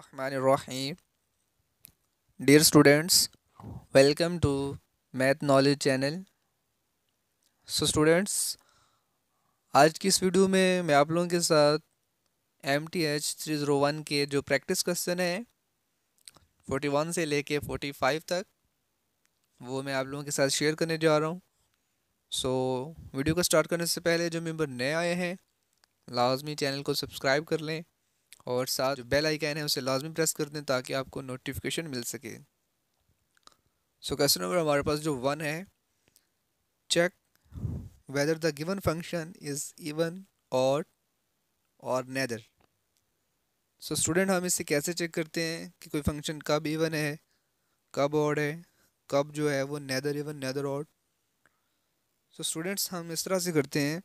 बिस्मिल्लाहिर्रहमानिर्रहीम dear students welcome to math knowledge channel so students आज की इस वीडियो में मैं आप लोगों के साथ M T H three zero one के जो प्रैक्टिस क्वेश्चन है फोर्टी वन से लेके फोर्टी फाइव तक वो मैं आप लोगों के साथ शेयर करने जा रहा हूँ सो so, वीडियो को स्टार्ट करने से पहले जो मेम्बर नए आए हैं लाजमी चैनल को सब्सक्राइब कर लें और साथ जो बेल आइकन है उसे लाजमी प्रेस कर दें ताकि आपको नोटिफिकेशन मिल सके सो क्वेश्चन नंबर हमारे पास जो वन है check whether the given function is even or or nether so student हम इसे कैसे चेक करते हैं कि कोई फंक्शन कब इवन है कब ऑड है कब जो है वो neither even neither odd so students हम इस तरह से करते हैं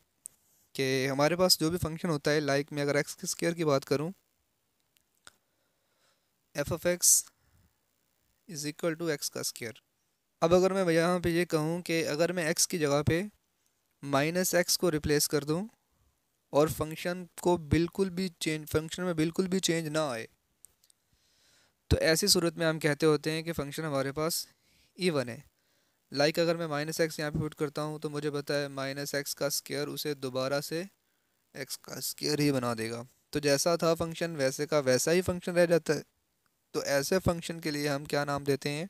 कि हमारे पास जो भी फंक्शन होता है लाइक like मैं अगर एक्स के स्केयर की बात करूँ f of x is equal to x का स्केयर अब अगर मैं यहाँ पे ये कहूँ कि अगर मैं एक्स की जगह पे माइनस एक्स को रिप्लेस कर दूँ और फंक्शन को बिल्कुल भी चेंज फंक्शन में बिल्कुल भी चेंज ना आए तो ऐसी सूरत में हम कहते होते हैं कि फंक्शन हमारे पास इवन है लाइक like अगर मैं माइनस एक्स यहाँ पे पुट करता हूँ तो मुझे पता है माइनस एक्स का स्केयर उसे दोबारा से एक्स का स्केयर ही बना देगा तो जैसा था फंक्शन वैसे का वैसा ही फंक्शन रह जाता है तो ऐसे फंक्शन के लिए हम क्या नाम देते हैं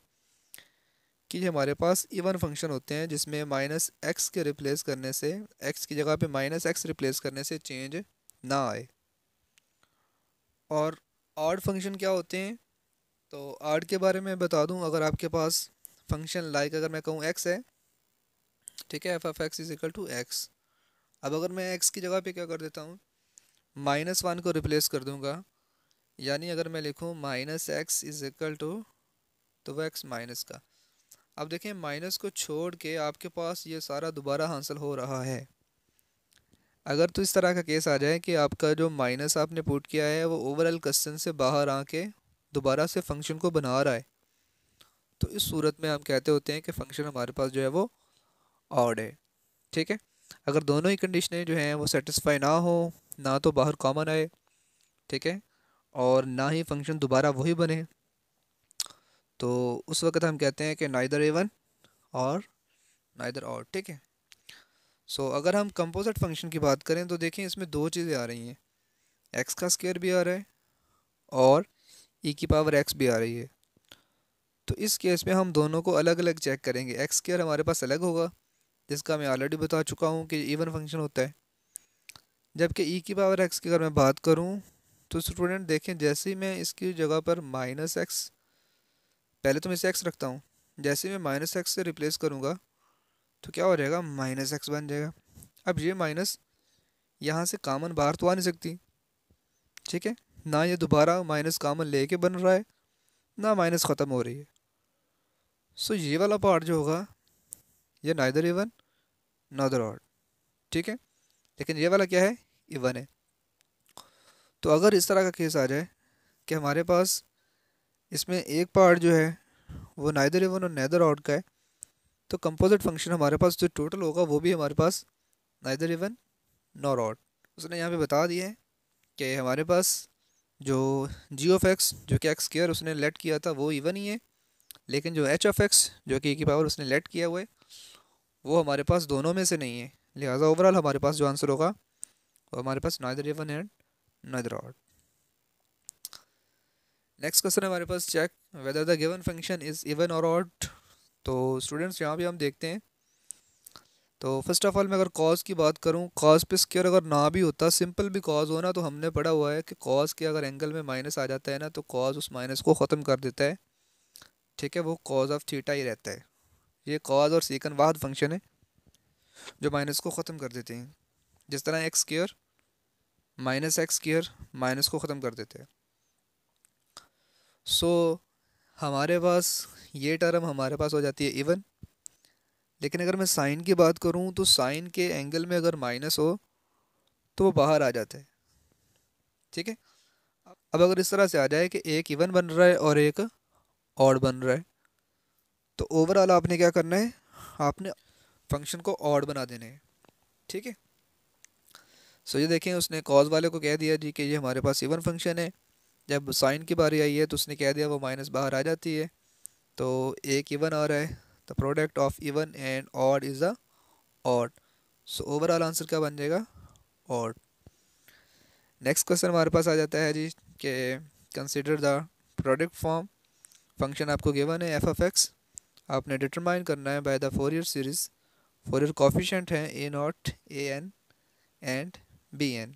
कि हमारे पास इवन फंक्शन होते हैं जिसमें माइनस एक्स के रिप्लेस करने से एक्स की जगह पे माइनस एक्स रिप्लेस करने से चेंज ना आए और आर्ड फंक्शन क्या होते हैं तो आर्ड के बारे में बता दूं अगर आपके पास फंक्शन लाइक अगर मैं कहूँ एक्स है ठीक है f f x is equal to x अब अगर मैं एक्स की जगह पे क्या कर देता हूँ माइनस वन को रिप्लेस कर दूँगा यानी अगर मैं लिखूँ minus x is equal to तो वह एक्स माइनस का अब देखें माइनस को छोड़ के आपके पास ये सारा दोबारा हासिल हो रहा है अगर तो इस तरह का केस आ जाए कि आपका जो माइनस आपने पुट किया है वो ओवरऑल क्वेश्चन से बाहर आके दोबारा से फंक्शन को बना रहा है तो इस सूरत में हम कहते होते हैं कि फंक्शन हमारे पास जो है वो ऑड है ठीक है अगर दोनों ही कंडीशनें जो हैं वो सेटिस्फाई ना हो ना तो बाहर कॉमन आए ठीक है और ना ही फंक्शन दोबारा वही बने तो उस वक्त हम कहते हैं कि नाइदर एवन और नाइदर और ठीक है सो so, अगर हम कंपोजिट फंक्शन की बात करें तो देखें इसमें दो चीज़ें आ रही हैं एक्स का स्केयर भी आ रहा है और ई e की पावर एक्स भी आ रही है तो इस केस में हम दोनों को अलग अलग चेक करेंगे एक्स स्केयर हमारे पास अलग होगा जिसका मैं ऑलरेडी बता चुका हूँ कि इवन फंक्शन होता है जबकि ई e की पावर एक्स की अगर मैं बात करूँ तो स्टूडेंट देखें जैसे ही मैं इसकी जगह पर माइनस एक्स पहले तो मैं इसे एक्स रखता हूँ जैसे ही मैं माइनस एक्स से रिप्लेस करूँगा तो क्या हो जाएगा माइनस एक्स बन जाएगा अब ये माइनस यहाँ से कामन बाहर तो आ नहीं सकती ठीक है ना ये दोबारा माइनस कामन ले के बन रहा है ना माइनस ख़त्म हो रही है सो ये वाला पार्ट जो होगा ये नाइदर इवन नादर ऑड ठीक है लेकिन ये वाला क्या है इवन है तो अगर इस तरह का केस आ जाए कि हमारे पास इसमें एक पार्ट जो है वो neither even or neither odd का है तो कंपोजिट फंक्शन हमारे पास जो टोटल होगा वो भी हमारे पास नाइदर इवन नॉर आउट उसने यहाँ पे बता दिया है कि हमारे पास जो जी ऑफ एक्स जो कि एक्स केयर उसने लेट किया था वो इवन ही है लेकिन जो एच ऑफ एक्स जो कि e की पावर उसने लेट किया हुआ है वो हमारे पास दोनों में से नहीं है लिहाजा ओवरऑल हमारे पास जो आंसर होगा वो हमारे पास neither even and neither odd next question है हमारे पास check whether the given function is even or odd तो स्टूडेंट्स यहाँ भी हम देखते हैं तो फर्स्ट ऑफ ऑल मैं अगर कॉज की बात करूँ कॉज पे स्क्योर अगर ना भी होता सिंपल भी कॉज होना तो हमने पढ़ा हुआ है कि कॉज के अगर एंगल में माइनस आ जाता है ना तो कॉज उस माइनस को ख़त्म कर देता है ठीक है वो कॉज ऑफ थीटा ही रहता है ये कॉज और सीकन वाहद फंक्शन है जो माइनस को ख़त्म कर देते हैं जिस तरह x square minus x square minus को ख़त्म कर देते हैं सो so, हमारे पास ये टर्म हमारे पास हो जाती है इवन लेकिन अगर मैं साइन की बात करूँ तो साइन के एंगल में अगर माइनस हो तो वो बाहर आ जाते हैं ठीक है अब अगर इस तरह से आ जाए कि एक इवन बन रहा है और एक ऑड बन रहा है तो ओवरऑल आपने क्या करना है आपने फंक्शन को ऑड बना देना है ठीक है सो ये देखें उसने कॉज वाले को कह दिया जी कि ये हमारे पास इवन फंक्शन है जब साइन की बारी आई है तो उसने कह दिया वो माइनस बाहर आ जाती है तो एक इवन आ रहा है the product of even and odd is the odd so overall answer क्या बन जाएगा ऑड नेक्स्ट क्वेश्चन हमारे पास आ जाता है जी के consider the product form function आपको गिवन है एफ एफ एक्स आपने डिटरमाइन करना है by the Fourier series Fourier coefficient हैं a naught a n and b n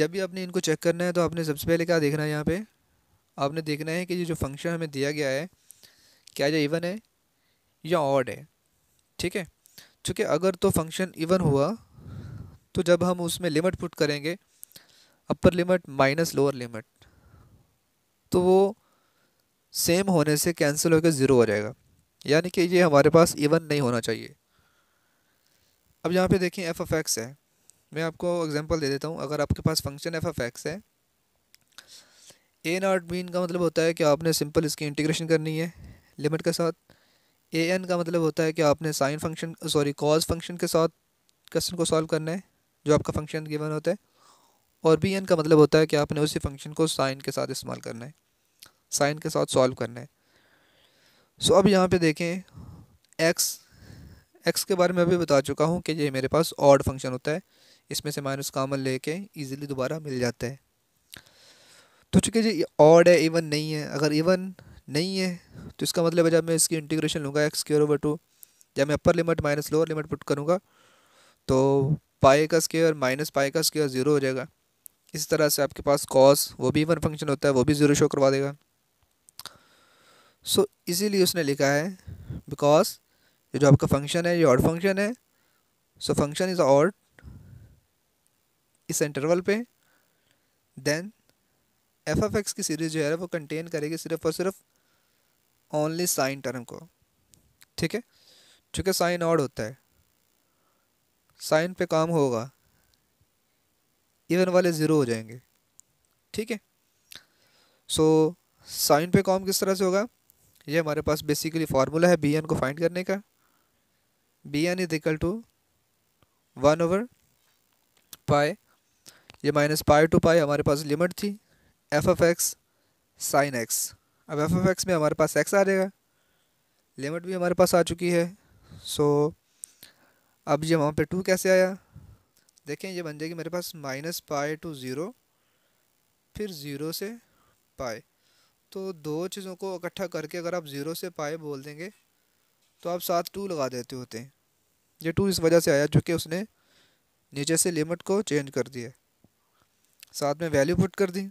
जब भी आपने इनको चेक करना है तो आपने सबसे पहले क्या देखना है यहाँ पे आपने देखना है कि ये जो फंक्शन हमें दिया गया है क्या ये इवन है या ऑड है ठीक है चूँकि अगर तो फंक्शन इवन हुआ तो जब हम उसमें लिमिट पुट करेंगे upper limit minus lower limit तो वो सेम होने से कैंसिल होकर ज़ीरो हो जाएगा यानी कि ये हमारे पास इवन नहीं होना चाहिए अब यहाँ पे देखें एफ ऑफ एक्स है मैं आपको एग्जांपल दे देता हूँ अगर आपके पास फंक्शन एफ एफ एक्स है ए नॉट बीन का मतलब होता है कि आपने सिंपल इसकी इंटीग्रेशन करनी है लिमिट के साथ ए एन का मतलब होता है कि आपने sine function sorry cos function के साथ क्वेश्चन को सॉल्व करना है जो आपका फंक्शन गिवन होता है और बी एन का मतलब होता है कि आपने उसी फंक्शन को साइन के साथ इस्तेमाल करना है साइन के साथ सॉल्व करना है सो अब यहाँ पे देखें एक्स एक्स के बारे में अभी बता चुका हूँ कि ये मेरे पास ऑड फंक्शन होता है इसमें से माइनस कामन लेके इजीली दोबारा मिल जाता है तो चूँकि जी ऑड है इवन नहीं है अगर इवन नहीं है तो इसका मतलब है जब मैं इसकी इंटीग्रेशन लूँगा एक्स स्क्योर ओवर टू जब मैं upper limit minus lower limit put करूँगा तो पाए का स्केयर माइनस पाए का स्केयर ज़ीरो हो जाएगा इस तरह से आपके पास कॉस वो भी इवन फंक्शन होता है वो भी ज़ीरो शो करवा देगा सो so, इसीलिए उसने लिखा है बिकॉज ये जो आपका फंक्शन है ये ऑड फंक्शन है सो फंक्शन इज़ ऑड इस इंटरवल पे देन एफ एफ एक्स की सीरीज़ जो है वो कंटेन करेगी सिर्फ और सिर्फ ओनली साइन टर्म को ठीक है चूँकि साइन ऑड होता है साइन पे काम होगा इवन वाले ज़ीरो हो जाएंगे ठीक है सो साइन पे काम किस तरह से होगा ये हमारे पास बेसिकली फार्मूला है बी एन को फाइंड करने का b n is equal to one over pi ये माइनस पाई टू पाई हमारे पास लिमिट थी f f x sine x अब एफ एफ एक्स में हमारे पास एक्स आ जाएगा लिमिट भी हमारे पास आ चुकी है सो so, अब ये वहाँ पे टू कैसे आया देखें ये बन जाएगी मेरे पास माइनस पाए टू ज़ीरो फिर ज़ीरो से पाए तो दो चीज़ों को इकट्ठा करके अगर आप ज़ीरो से पाए बोल देंगे तो आप साथ टू लगा देते होते हैं ये टू इस वजह से आया चूँकि उसने नीचे से लिमिट को चेंज कर दिया साथ में वैल्यू पुट कर दी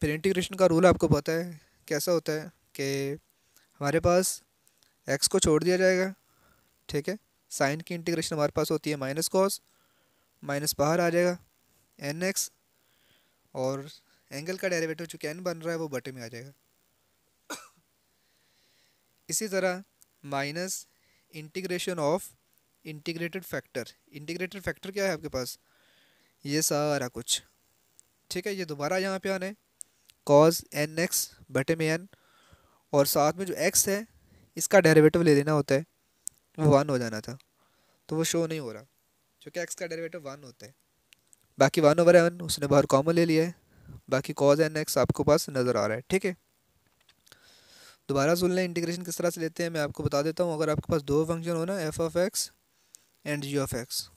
फिर इंटीग्रेशन का रूल आपको पता है कैसा होता है कि हमारे पास एक्स को छोड़ दिया जाएगा ठीक है साइन की इंटीग्रेशन हमारे पास होती है माइनस कॉस माइनस बाहर आ जाएगा एन एक्स और एंगल का डेरिवेटिव चूँकि एन बन रहा है वो बटे में आ जाएगा इसी तरह minus integration of integrated factor integrated factor क्या है आपके पास ये सारा कुछ ठीक है ये दोबारा यहाँ पे आना है कॉज एन एक्स बटे में एन और साथ में जो एक्स है इसका डेरिवेटिव ले लेना होता है वो वन हो जाना था तो वो शो नहीं हो रहा क्योंकि एक्स का डेरिवेटिव वन होता है बाकी वन ओवर एन उसने बाहर कॉमन ले लिया है बाकी कॉज एन एक्स आपको पास नज़र आ रहा है ठीक है दोबारा सुन लें इंटीग्रेशन किस तरह से लेते हैं मैं आपको बता देता हूँ अगर आपके पास दो फंक्शन होना f of x and g of x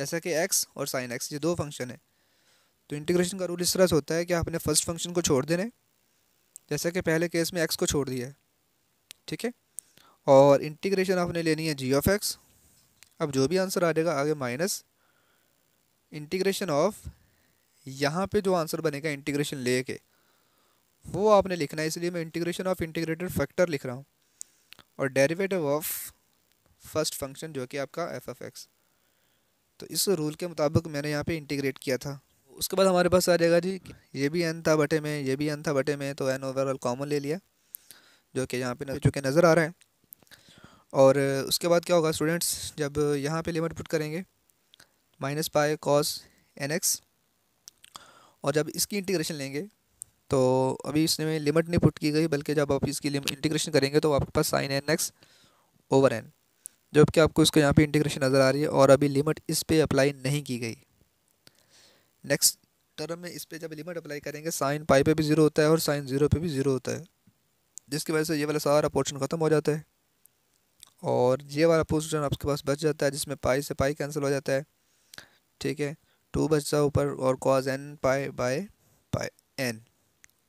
जैसा कि एक्स और साइन एक्स ये दो फंक्शन है तो इंटीग्रेशन का रूल इस तरह से होता है कि आपने फर्स्ट फंक्शन को छोड़ देना है जैसा कि पहले केस में एक्स को छोड़ दिया है ठीक है और इंटीग्रेशन आपने लेनी है जी ऑफ एक्स अब जो भी आंसर आ जाएगा आगे माइनस इंटीग्रेशन ऑफ यहाँ पे जो आंसर बनेगा इंटीग्रेशन ले के वो आपने लिखना है इसलिए मैं इंटीग्रेशन ऑफ इंटीग्रेटेड फैक्टर लिख रहा हूँ और डेरिवेटिव ऑफ फर्स्ट फंक्शन जो कि आपका एफ एफ एक्स तो इस रूल के मुताबिक मैंने यहाँ पे इंटीग्रेट किया था उसके बाद हमारे पास आ जाएगा जी ये भी एन था बटे में ये भी एन था बटे में तो एन ओवरऑल कॉमन ले लिया जो कि यहाँ पे चूँकि नज़र आ रहा है और उसके बाद क्या होगा स्टूडेंट्स जब यहाँ पे लिमिट पुट करेंगे minus pi cos n x और जब इसकी इंटीग्रेशन लेंगे तो अभी इसमें लिमिट नहीं पुट की गई बल्कि जब आप इसकी इंटीग्रेशन करेंगे तो आपके पास sine n x over n जबकि आपको इसका यहाँ पे इंटीग्रेशन नज़र आ रही है और अभी लिमिट इस पर अप्लाई नहीं की गई नेक्स्ट टर्म में इस पर जब लिमिट अप्लाई करेंगे साइन पाई पे भी ज़ीरो होता है और साइन ज़ीरो पे भी ज़ीरो होता है जिसकी वजह से ये वाला सारा पोर्शन ख़त्म हो जाता है और ये वाला पोर्शन आपके पास बच जाता है जिसमें पाई से पाई कैंसिल हो जाता है ठीक है टू बचता है ऊपर और cos n pi by pi n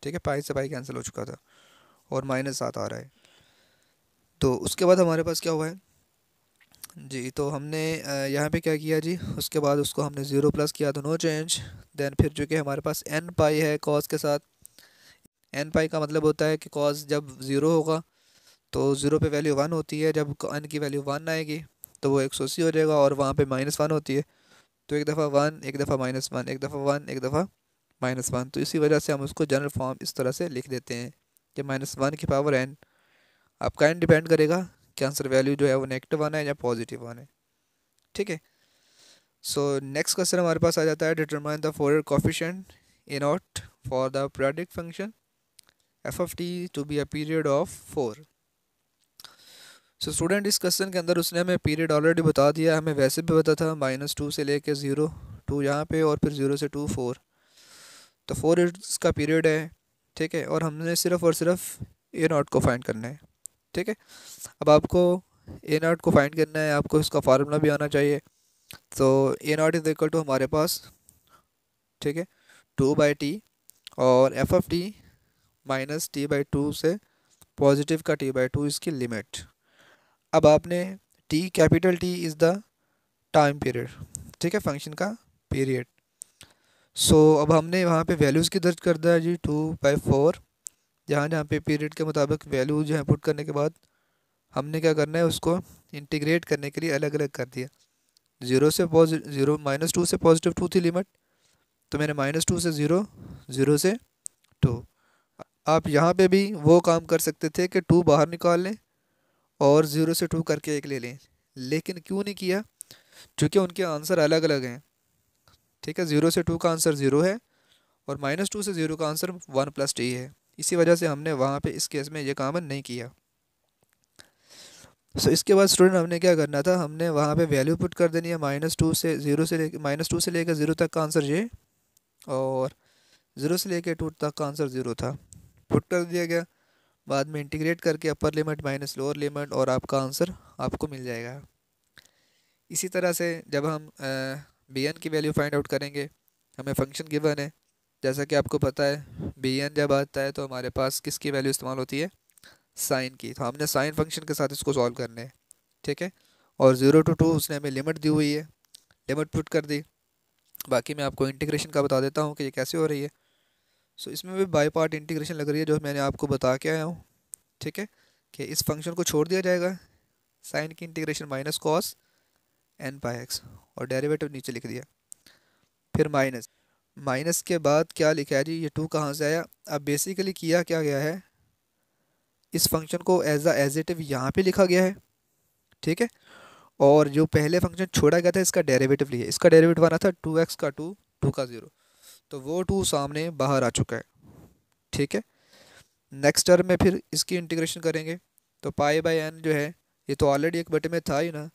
ठीक है पाई से पाई कैंसिल हो चुका था और माइनस सात आ रहा है तो उसके बाद हमारे पास क्या हुआ है जी तो हमने यहाँ पे क्या किया जी उसके बाद उसको हमने ज़ीरो प्लस किया तो नो चेंज दैन फिर जो कि हमारे पास एन पाई है कॉस के साथ एन पाई का मतलब होता है कि कॉस जब ज़ीरो होगा तो ज़ीरो पे वैल्यू वन होती है जब एन की वैल्यू वन आएगी तो वो एक सौ अस्सी हो जाएगा और वहाँ पर माइनस वन होती है तो एक दफ़ा वन एक दफ़ा माइनस वन एक दफ़ा वन एक दफ़ा माइनस वन तो इसी वजह से हम उसको जनरल फॉर्म इस तरह से लिख देते हैं कि माइनस वन की पावर एन आपका एन डिपेंड करेगा कि आंसर वैल्यू जो है वो नेगेटिव आना है या पॉजिटिव आना है ठीक है सो नेक्स्ट क्वेश्चन हमारे पास आ जाता है determine the Fourier coefficient in odd for the product function f f t to be a period of four so student इस क्वेश्चन के अंदर उसने हमें पीरियड ऑलरेडी बता दिया हमें वैसे भी पता था माइनस टू से लेके ज़ीरो टू यहाँ पे और फिर ज़ीरो से टू फोर तो फोर इसका पीरियड है ठीक है और हमने सिर्फ और सिर्फ ए नॉट को फाइंड करना है ठीक है अब आपको ए नॉट को फाइंड करना है आपको इसका फार्मूला भी आना चाहिए तो a naught is equal to हमारे पास ठीक है टू बाई टी और f f t minus t by two से पॉजिटिव का टी बाई टू इसकी लिमिट अब आपने t capital t is the time period ठीक है फंक्शन का पीरियड सो so, अब हमने वहाँ पे वैल्यूज़ की दर्ज कर दिया जी टू बाई फोर जहाँ जहाँ पे पीरियड के मुताबिक वैल्यू जो है पुट करने के बाद हमने क्या करना है उसको इंटीग्रेट करने के लिए अलग अलग कर दिया ज़ीरो से पॉजिटिव ज़ीरो माइनस टू से पॉजिटिव टू थी लिमिट तो मैंने माइनस टू से ज़ीरो ज़ीरो से टू आप यहाँ पे भी वो काम कर सकते थे कि टू बाहर निकाल लें और ज़ीरो से टू करके एक ले लें लेकिन क्यों नहीं किया चूँकि उनके आंसर अलग अलग हैं ठीक है ज़ीरो से टू का आंसर ज़ीरो है और माइनस टू से ज़ीरो का आंसर वन प्लस टी है इसी वजह से हमने वहाँ पे इस केस में ये काम नहीं किया सो so, इसके बाद स्टूडेंट हमने क्या करना था हमने वहाँ पे वैल्यू पुट कर देनी है माइनस टू से ज़ीरो से लेकर माइनस टू से लेकर ज़ीरो तक का आंसर ये और ज़ीरो से लेकर टू तक का आंसर ज़ीरो था पुट कर दिया गया बाद में इंटीग्रेट करके upper limit minus lower limit और आपका आंसर आपको मिल जाएगा इसी तरह से जब हम बी एन की वैल्यू फाइंड आउट करेंगे हमें फंक्शन गिवन है जैसा कि आपको पता है बी एन जब आता है तो हमारे पास किसकी वैल्यू इस्तेमाल होती है साइन की तो हमने साइन फंक्शन के साथ इसको सॉल्व करने है ठीक है और ज़ीरो टू टू उसने हमें लिमिट दी हुई है लिमिट पुट कर दी बाकी मैं आपको इंटीग्रेशन का बता देता हूँ कि ये कैसे हो रही है सो इसमें भी बाई पार्ट इंटीग्रेशन लग रही है जो मैंने आपको बता के आया हूँ ठीक है कि इस फंक्शन को छोड़ दिया जाएगा साइन की integration minus cos n pi x और डेरिवेटिव नीचे लिख दिया फिर माइनस माइनस के बाद क्या लिखा है जी ये टू कहाँ से आया अब बेसिकली किया क्या गया है इस फंक्शन को एज आ एजिटिव यहाँ पे लिखा गया है ठीक है और जो पहले फंक्शन छोड़ा गया था इसका डेरिवेटिव लिया इसका डेरिवेटिव आना था टू एक्स का टू टू का ज़ीरो तो वो टू सामने बाहर आ चुका है ठीक है नेक्स्ट टर्म में फिर इसकी इंटीग्रेशन करेंगे तो पाई बाय एन जो है ये तो ऑलरेडी एक बटे में था ही ना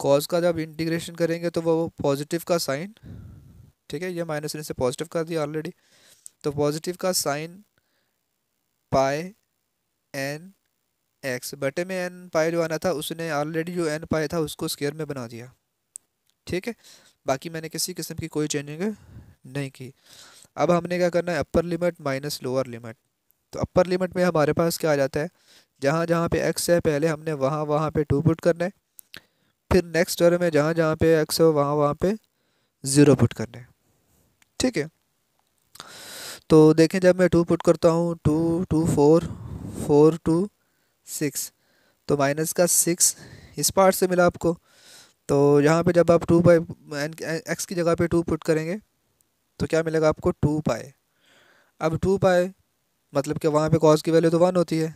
कॉज का जब इंटीग्रेशन करेंगे तो वो पॉजिटिव का साइन ठीक है ये माइनस से पॉजिटिव कर दिया ऑलरेडी तो पॉजिटिव का साइन पाए एन एक्स बटे में एन पाए जो आना था उसने ऑलरेडी जो एन पाए था उसको स्केयर में बना दिया ठीक है बाकी मैंने किसी किस्म की कोई चेंजिंग नहीं की अब हमने क्या करना है upper limit minus lower limit तो अपर लिमिट में हमारे पास क्या आ जाता है जहाँ जहाँ पे एक्स है पहले हमने वहाँ वहाँ पे टू पुट करना है फिर नेक्स्ट टर्म में जहाँ जहाँ पे एक्स हो वहाँ वहाँ पे ज़ीरो पुट करना है ठीक है तो देखें जब मैं टू पुट करता हूँ two two four four two six तो माइनस का सिक्स इस पार्ट से मिला आपको तो यहाँ पे जब आप टू बाई एक्स की जगह पे टू पुट करेंगे तो क्या मिलेगा आपको टू पाए अब टू पाए मतलब कि वहाँ पे कॉज की वैल्यू तो वन होती है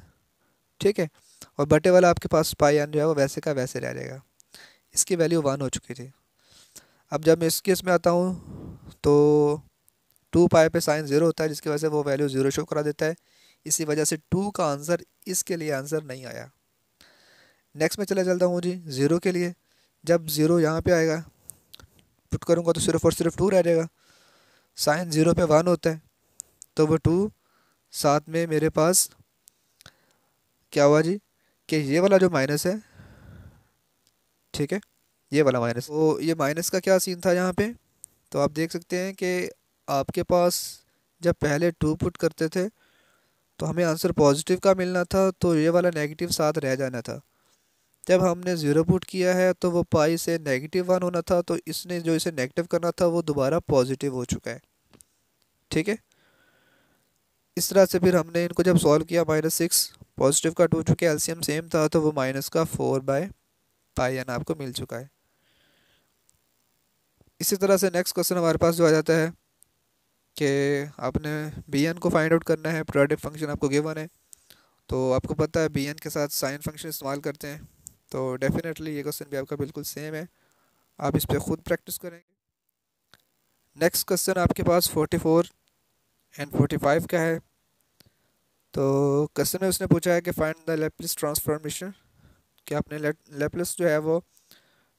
ठीक है और बटे वाला आपके पास पाई एन जो है वो वैसे का वैसे रह जाएगा इसकी वैल्यू वन हो चुकी थी अब जब मैं इस केस में आता हूँ तो टू पाए पे साइन ज़ीरो होता है जिसकी वजह से वो वैल्यू ज़ीरो शो करा देता है इसी वजह से टू का आंसर इसके लिए आंसर नहीं आया नेक्स्ट में चला चलता हूँ जी ज़ीरो के लिए जब ज़ीरो यहाँ पे आएगा पुट करूँगा तो सिर्फ और सिर्फ टू रह जाएगा साइन ज़ीरो पे वन होता है तो वो टू साथ में मेरे पास क्या हुआ जी कि ये वाला जो माइनस है ठीक है ये वाला माइनस तो ये माइनस का क्या सीन था यहाँ पे तो आप देख सकते हैं कि आपके पास जब पहले टू पुट करते थे तो हमें आंसर पॉजिटिव का मिलना था तो ये वाला नेगेटिव साथ रह जाना था जब हमने ज़ीरो पुट किया है तो वो पाई से नेगेटिव वन होना था तो इसने जो इसे नेगेटिव करना था वो दोबारा पॉजिटिव हो चुका है ठीक है इस तरह से फिर हमने इनको जब सॉल्व किया माइनस सिक्स पॉजिटिव का टू चुके एल्सीम सेम था तो वो माइनस का फोर बाय पाई एन आपको मिल चुका है इसी तरह से नेक्स्ट क्वेश्चन हमारे पास जो आ जाता है कि आपने बी एन को फाइंड आउट करना है प्रोडक्टिव फंक्शन आपको गिवन है तो आपको पता है बी एन के साथ साइन फंक्शन इस्तेमाल करते हैं तो डेफिनेटली ये क्वेश्चन भी आपका बिल्कुल सेम है आप इस पर ख़ुद प्रैक्टिस करेंगे नेक्स्ट क्वेश्चन आपके पास forty four and forty five का है तो क्वेश्चन में उसने पूछा है कि फाइंड द लेपलिस ट्रांसफॉर्मेशन कि आपने लेपलिस जो है वो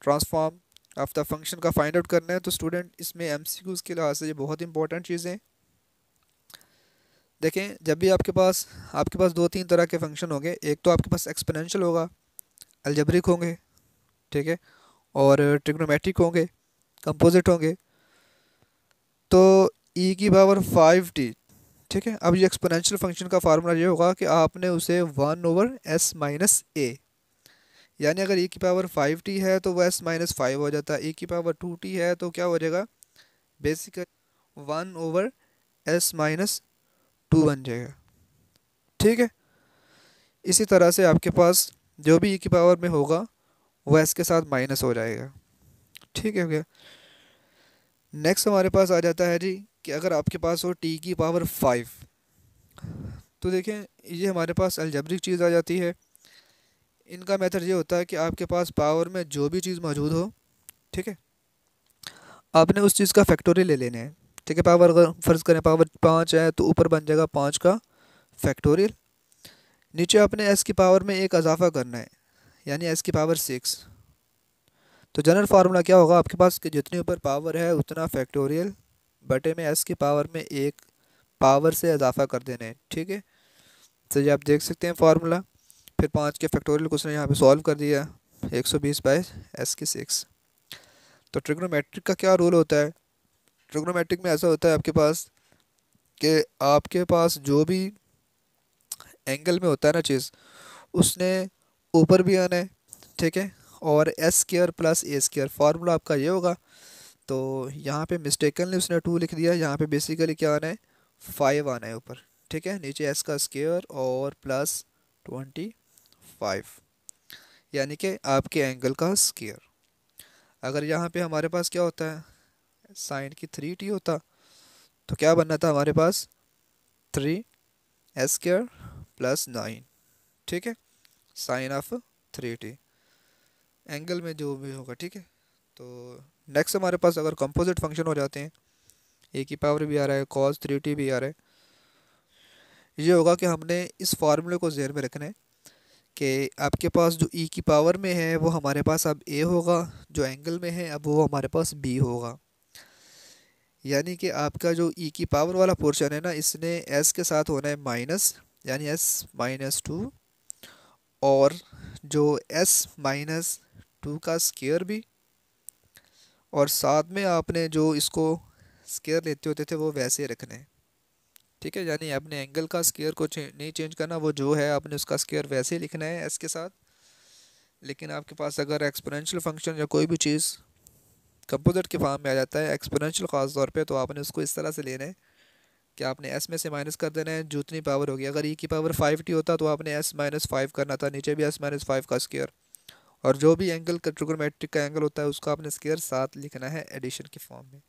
ट्रांसफॉर्म आफ्टर फंक्शन का फाइंड आउट करना है तो स्टूडेंट इसमें एम सी क्यूज़ के लिहाज से ये बहुत इंपॉर्टेंट चीज़ें देखें जब भी आपके पास आपके पास दो तीन तरह के फंक्शन होंगे एक तो आपके पास एक्सपोनेंशियल होगा अलजबरिक होंगे ठीक है और ट्रिग्नोमेट्रिक होंगे कंपोजिट होंगे तो ई e की पावर फाइव टी ठीक है अब ये एक्सपोनेंशियल फंक्शन का फार्मूला ये होगा कि आपने उसे one over s minus a यानी अगर ए e की पावर फाइव टी है तो वह एस माइनस फाइव हो जाता है ए e की पावर टू टी है तो क्या हो जाएगा basically one over s minus two बन जाएगा ठीक है इसी तरह से आपके पास जो भी ए e की पावर में होगा वह एस के साथ माइनस हो जाएगा ठीक है भैया नेक्स्ट हमारे पास आ जाता है जी कि अगर आपके पास हो टी की पावर फाइव तो देखें ये हमारे पास अलजबरिक चीज़ आ जाती है इनका मेथड ये होता है कि आपके पास पावर में जो भी चीज़ मौजूद हो ठीक है आपने उस चीज़ का फैक्टोरी ले लेने हैं ठीक है पावर अगर फ़र्ज़ करें पावर पाँच है तो ऊपर बन जाएगा पाँच का फैक्टोरियल नीचे आपने एस की पावर में एक अजाफ़ा करना है यानी एस की पावर सिक्स तो जनरल फार्मूला क्या होगा आपके पास कि जितनी ऊपर पावर है उतना फैक्टोरियल बटे में एस की पावर में एक पावर से इजाफा कर देना है ठीक है तो ये आप देख सकते हैं फार्मूला फिर पाँच के फैक्टोरियल को उसने यहाँ पे सॉल्व कर दिया एक सौ बीस बाई एस की सिक्स तो ट्रिग्नोमेट्रिक का क्या रोल होता है ट्रिग्नोमेट्रिक में ऐसा होता है आपके पास कि आपके पास जो भी एंगल में होता है ना चीज़ उसने ऊपर भी आना है ठीक है और s square plus a square formula आपका ये होगा तो यहाँ पे मिस्टेकनली उसने टू लिख दिया यहाँ पे बेसिकली क्या आना है फाइव आना है ऊपर ठीक है नीचे एस का स्केयर और प्लस ट्वेंटी फाइव यानी कि आपके एंगल का स्केयर अगर यहाँ पे हमारे पास क्या होता है साइन की थ्री टी होता तो क्या बनना था हमारे पास थ्री स्केयर प्लस नाइन ठीक है sine of three t angle में जो भी होगा ठीक है तो नेक्स्ट हमारे पास अगर कंपोजिट फंक्शन हो जाते हैं ए की पावर भी आ रहा है कॉस थ्री टी भी आ रहा है ये होगा कि हमने इस फार्मूले को जेर में रखना है कि आपके पास जो ई e की पावर में है वो हमारे पास अब ए होगा जो एंगल में है अब वो हमारे पास बी होगा यानी कि आपका जो ई e की पावर वाला पोर्शन है ना इसने एस के साथ होना है माइनस यानी एस माइनस टू और जो एस माइनस टू का स्केयर भी और साथ में आपने जो इसको स्केयर लेते होते थे वो वैसे रखने हैं ठीक है यानी आपने एंगल का स्केयर को चें, नहीं चेंज करना वो जो है आपने उसका स्केयर वैसे ही लिखना है एस के साथ लेकिन आपके पास अगर एक्सपोनेंशियल फंक्शन या कोई भी चीज़ कंपोजिट के फॉर्म में आ जाता है एक्सपोनेंशियल ख़ास तौर पे तो आपने उसको इस तरह से लेना है कि आपने एस में से माइनस कर देना है जितनी पावर होगी अगर ई e की पावर फाइव टी होता तो आपने एस माइनस फाइव करना था नीचे भी एस माइनस फाइव का स्केयर और जो भी एंगल ट्रिग्नोमेट्रिक का एंगल होता है उसका आपने स्केयर साथ लिखना है एडिशन के फॉर्म में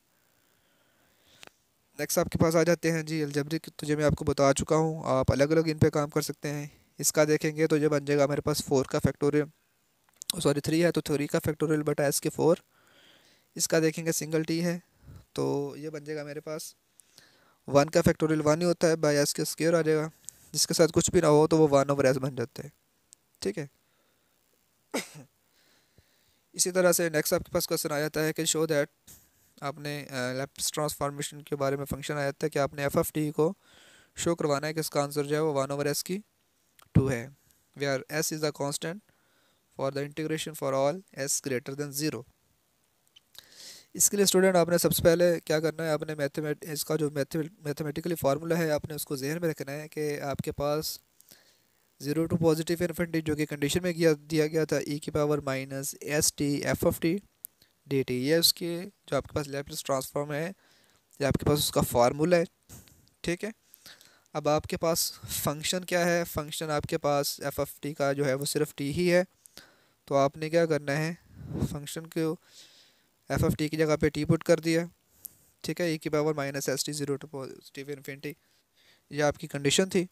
नेक्स्ट आपके पास आ जाते हैं जी अलजबरी की तो जो मैं आपको बता चुका हूँ आप अलग अलग इन पे काम कर सकते हैं इसका देखेंगे तो जो बन जाएगा मेरे पास फोर का फैक्टोरियल सॉरी थ्री है तो थ्री का फैक्टोरियल बटा एस के फोर इसका देखेंगे सिंगल टी है तो ये बन जाएगा मेरे पास वन का फैक्टोरियल वन ही होता है बाई एस के स्क्र आ जाएगा जिसके साथ कुछ भी ना हो तो वो वन ओवर एस बन जाते हैं ठीक है इसी तरह से नेक्स्ट आपके पास क्वेश्चन आ जाता है कि शो दैट आपने लेप्स ट्रांसफॉर्मेशन के बारे में फंक्शन आया था कि आपने एफ एफ टी को शो करवाना है कि इसका आंसर जो है वो वन ओवर एस की टू है we are s is the constant for the integration for all s greater than zero इसके लिए स्टूडेंट आपने सबसे पहले क्या करना है आपने मैथमेट इसका जो मैथमेटिकली फार्मूला है आपने उसको जहन में रखना है कि आपके पास ज़ीरो टू पॉजिटिव इन्फिनिटी जो कि कंडीशन में किया दिया गया था ई e की power minus s t f f t data ये उसके जो आपके पास लैपलेस ट्रांसफॉर्म है या आपके पास उसका फार्मूला है ठीक है अब आपके पास फंक्शन क्या है फंक्शन आपके पास एफ एफ टी का जो है वो सिर्फ टी ही है तो आपने क्या करना है फंक्शन को एफ एफ टी की जगह पे टी पुट कर दिया ठीक है ए e की power minus s t zero to positive infinity ये आपकी कंडीशन थी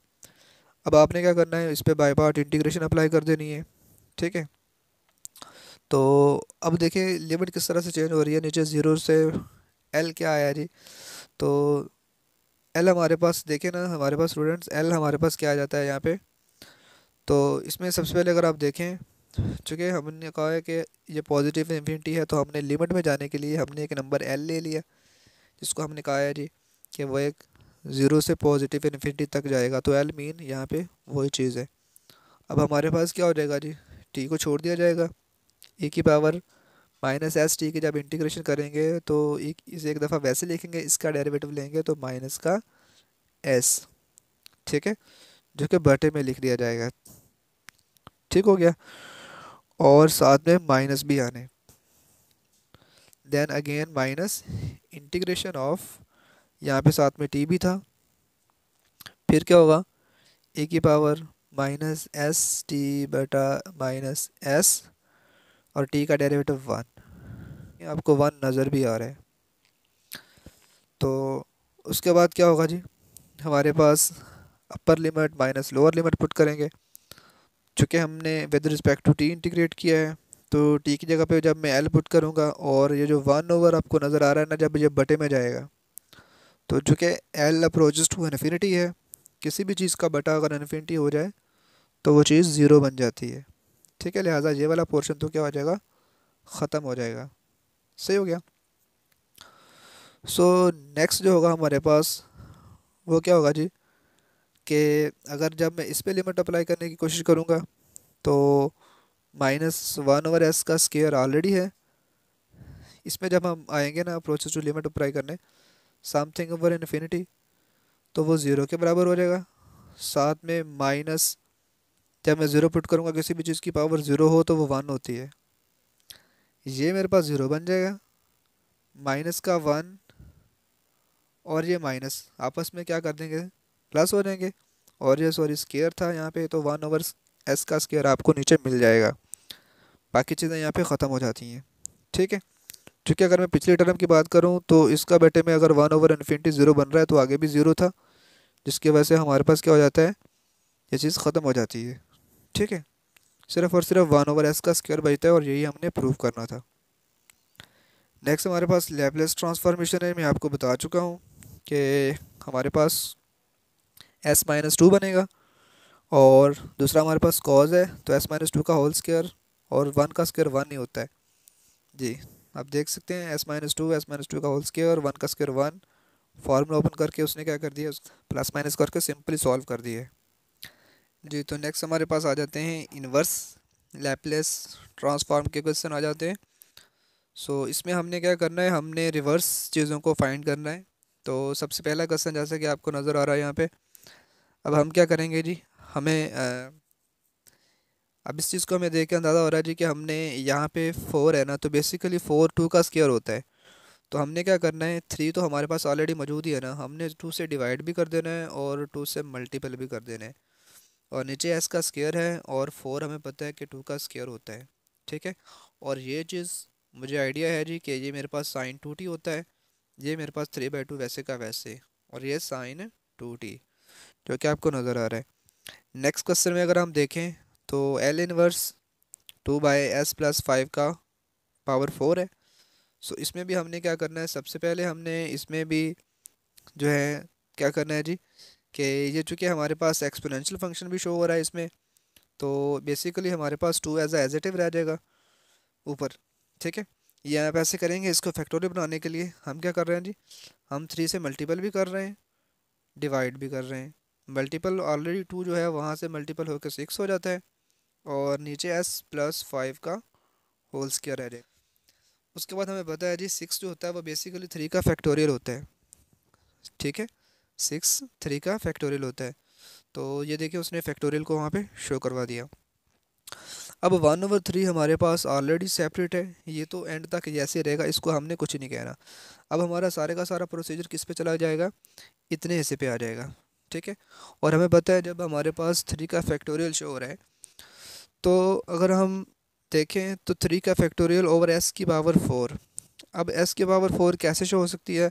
अब आपने क्या करना है इस पर बाई पार्ट इंटीग्रेशन अप्लाई कर देनी है ठीक है तो अब देखें लिमिट किस तरह से चेंज हो रही है नीचे ज़ीरो से एल क्या आया जी तो एल हमारे पास देखें ना हमारे पास स्टूडेंट्स एल हमारे पास क्या आ जाता है यहाँ पे तो इसमें सबसे पहले अगर आप देखें चूँकि हमने कहा है कि ये पॉजिटिव इन्फिनिटी है तो हमने लिमिट में जाने के लिए हमने एक नंबर एल ले लिया जिसको हमने कहा है जी कि वह एक ज़ीरो से पॉजिटिव इन्फिनिटी तक जाएगा तो एल मीन यहाँ पर वही चीज़ है अब हमारे पास क्या हो जाएगा जी टी को छोड़ दिया जाएगा ए e की पावर माइनस एस टी की जब इंटीग्रेशन करेंगे तो एक e, इसे एक दफ़ा वैसे लिखेंगे इसका डेरिवेटिव लेंगे तो माइनस का एस ठीक है जो कि बटे में लिख दिया जाएगा ठीक हो गया और साथ में माइनस भी आने then again minus integration of यहाँ पे साथ में टी भी था फिर क्या होगा ए e की पावर माइनस एस टी बटा माइनस एस और टी का डेरिवेटिव वन आपको वन नज़र भी आ रहा है तो उसके बाद क्या होगा जी हमारे पास upper limit minus lower limit put करेंगे चूँकि हमने with respect to t integrate किया है तो टी की जगह पे जब मैं एल पुट करूँगा और ये जो वन ओवर आपको नज़र आ रहा है ना जब ये बटे में जाएगा तो चूँकि एल अप्रोजेस टू इन्फिनिटी है किसी भी चीज़ का बटा अगर इन्फिनिटी हो जाए तो वो चीज़ ज़ीरो बन जाती है ठीक है लिहाजा ये वाला पोर्शन तो क्या हो जाएगा ख़त्म हो जाएगा सही हो गया सो so, नेक्स्ट जो होगा हमारे पास वो क्या होगा जी कि अगर जब मैं इस पर लिमिट अप्लाई करने की कोशिश करूँगा तो माइनस वन ओवर एस का स्केयर ऑलरेडी है इसमें जब हम आएंगे ना अप्रोच टू लिमिट अप्लाई करने समथिंग ओवर इन्फिनिटी तो वो ज़ीरो के बराबर हो जाएगा साथ में माइनस जब मैं ज़ीरो पुट करूँगा किसी भी चीज़ की पावर ज़ीरो हो तो वो वन होती है ये मेरे पास ज़ीरो बन जाएगा माइनस का वन और ये माइनस आपस में क्या कर देंगे प्लस हो जाएंगे और ये सॉरी स्केयर था यहाँ पे तो वन ओवर एस का स्केयर आपको नीचे मिल जाएगा बाकी चीज़ें यहाँ पे ख़त्म हो जाती हैं ठीक है क्योंकि अगर मैं पिछले टर्म की बात करूँ तो इसका बेटे में अगर वन ओवर इन्फिनिटी ज़ीरो बन रहा है तो आगे भी ज़ीरो था जिसकी वजह से हमारे पास क्या हो जाता है ये चीज़ ख़त्म हो जाती है ठीक है सिर्फ और सिर्फ वन ओवर एस का स्क्वायर बचता है और यही हमने प्रूव करना था नेक्स्ट हमारे पास लेपलेस ट्रांसफॉर्मेशन है मैं आपको बता चुका हूँ कि हमारे पास एस माइनस टू बनेगा और दूसरा हमारे पास कॉज है तो एस माइनस टू का होल स्केयर और वन का स्केयर वन ही होता है जी आप देख सकते हैं s minus two s minus two का होल स्केयर वन का स्केयर वन फार्मूला ओपन करके उसने क्या कर दिया प्लस माइनस करके सिंपली सॉल्व कर दिया है जी तो नेक्स्ट हमारे पास आ जाते हैं इन्वर्स लैपलेस ट्रांसफॉर्म के क्वेश्चन आ जाते हैं सो so, इसमें हमने क्या करना है हमने रिवर्स चीज़ों को फाइंड करना है तो सबसे पहला क्वेश्चन जैसा कि आपको नज़र आ रहा है यहाँ पे अब हम क्या करेंगे जी हमें आ, अब इस चीज़ को हमें देख के अंदाज़ा हो रहा है जी कि हमने यहाँ पे फोर है ना तो बेसिकली फ़ोर टू का स्केयर होता है तो हमने क्या करना है थ्री तो हमारे पास ऑलरेडी मौजूद ही है ना हमने टू से डिवाइड भी कर देना है और टू से मल्टीपल भी कर देना है और नीचे एस का स्केयर है और फोर हमें पता है कि टू का स्केयर होता है ठीक है और ये चीज़ मुझे आइडिया है जी कि ये मेरे पास साइन टू टी होता है ये मेरे पास थ्री बाई टू वैसे का वैसे और ये साइन टू टी जो कि आपको नज़र आ रहा है नेक्स्ट क्वेश्चन में अगर हम देखें तो L inverse two by s plus five का पावर फोर है सो इसमें भी हमने क्या करना है सबसे पहले हमने इसमें भी जो है क्या करना है जी कि ये चूँकि हमारे पास एक्सपोनेंशियल फंक्शन भी शो हो रहा है इसमें तो बेसिकली हमारे पास टू एज एजिटिव रह जाएगा ऊपर ठीक है ये आप ऐसे करेंगे इसको फैक्टोरियल बनाने के लिए हम क्या कर रहे हैं जी हम थ्री से मल्टीपल भी कर रहे हैं डिवाइड भी कर रहे हैं मल्टीपल ऑलरेडी टू जो है वहाँ से मल्टीपल होकर सिक्स हो जाता है और नीचे एस प्लस फाइव का होल स्क्वायर रह जाएगा उसके बाद हमें पता है जी सिक्स जो होता है वो बेसिकली थ्री का फैक्टोरियल होता है ठीक है सिक्स थ्री का फैक्टोरियल होता है तो ये देखिए उसने फैक्टोरियल को वहाँ पे शो करवा दिया अब वन ओवर थ्री हमारे पास ऑलरेडी सेपरेट है ये तो एंड तक जैसे रहेगा इसको हमने कुछ नहीं कहना अब हमारा सारे का सारा प्रोसीजर किस पे चला जाएगा इतने हिस्से पे आ जाएगा ठीक है और हमें पता है जब हमारे पास थ्री का फैक्टोरियल शो हो रहा है तो अगर हम देखें तो थ्री का फैक्टोरियल ओवर एस की पावर फोर अब एस की पावर फोर कैसे शो हो सकती है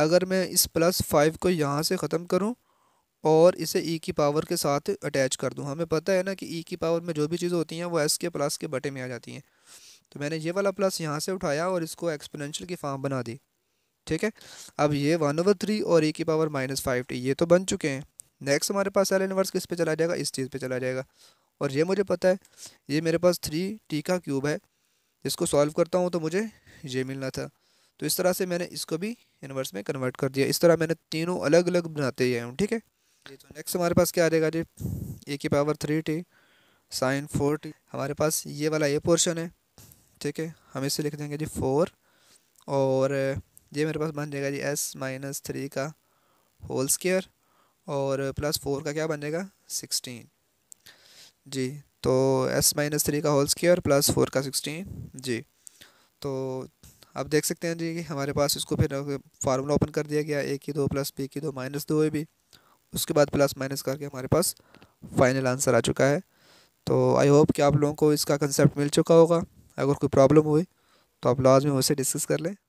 अगर मैं इस प्लस फाइव को यहाँ से ख़त्म करूँ और इसे ई e की पावर के साथ अटैच कर दूँ हमें पता है ना कि ई e की पावर में जो भी चीज़ें होती हैं वो एस के प्लस के बटे में आ जाती हैं तो मैंने ये वाला प्लस यहाँ से उठाया और इसको एक्सपोनेंशियल की फॉर्म बना दी ठीक है अब ये वन ओवर थ्री और ई e की पावर माइनस फाइव टी ये तो बन चुके हैं नेक्स्ट हमारे पास एल इनवर्स किस पे चला जाएगा इस चीज़ पे चला जाएगा और ये मुझे पता है ये मेरे पास थ्री टी का क्यूब है इसको सॉल्व करता हूँ तो मुझे ये मिलना था तो इस तरह से मैंने इसको भी इनवर्स में कन्वर्ट कर दिया इस तरह मैंने तीनों अलग अलग बनाते हैं हूँ ठीक है ये तो नेक्स्ट हमारे पास क्या आ जाएगा जी ए की power three t sine four t हमारे पास ये वाला ये पोर्शन है ठीक है हम इसे लिख देंगे जी फोर और ये मेरे पास बन जाएगा जी एस माइनस थ्री का होल स्केयर और प्लस फोर का क्या बन जाएगा सिक्सटीन जी तो एस माइनस थ्री का होल स्केयर प्लस फोर का सिक्सटीन जी तो आप देख सकते हैं जी हमारे पास इसको फिर फार्मूला ओपन कर दिया गया ए की दो प्लस बी की दो माइनस दो ए बी उसके बाद प्लस माइनस करके हमारे पास फाइनल आंसर आ चुका है तो आई होप कि आप लोगों को इसका कंसेप्ट मिल चुका होगा अगर कोई प्रॉब्लम हुई तो आप लाजमी उसे डिस्कस कर लें